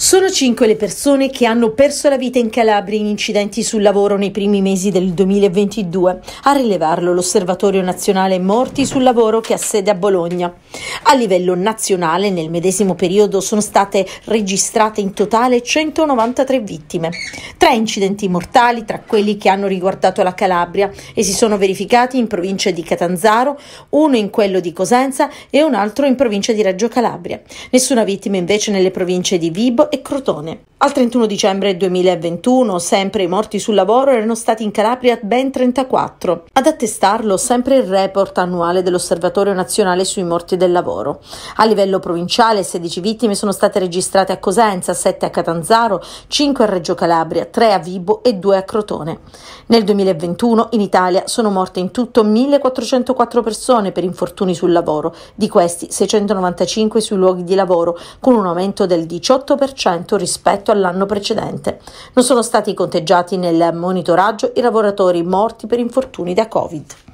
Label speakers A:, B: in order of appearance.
A: Sono cinque le persone che hanno perso la vita in Calabria in incidenti sul lavoro nei primi mesi del 2022, a rilevarlo l'Osservatorio Nazionale Morti sul Lavoro che ha sede a Bologna. A livello nazionale nel medesimo periodo sono state registrate in totale 193 vittime, tre incidenti mortali tra quelli che hanno riguardato la Calabria e si sono verificati in provincia di Catanzaro, uno in quello di Cosenza e un altro in provincia di Reggio Calabria. Nessuna vittima invece nelle province di Vibo e Crotone. Al 31 dicembre 2021, sempre i morti sul lavoro erano stati in Calabria ben 34. Ad attestarlo sempre il report annuale dell'Osservatorio nazionale sui morti del lavoro. A livello provinciale 16 vittime sono state registrate a Cosenza, 7 a Catanzaro, 5 a Reggio Calabria, 3 a Vibo e 2 a Crotone. Nel 2021 in Italia sono morte in tutto 1404 persone per infortuni sul lavoro, di questi 695 sui luoghi di lavoro, con un aumento del 18% 10% rispetto all'anno precedente. Non sono stati conteggiati nel monitoraggio i lavoratori morti per infortuni da Covid.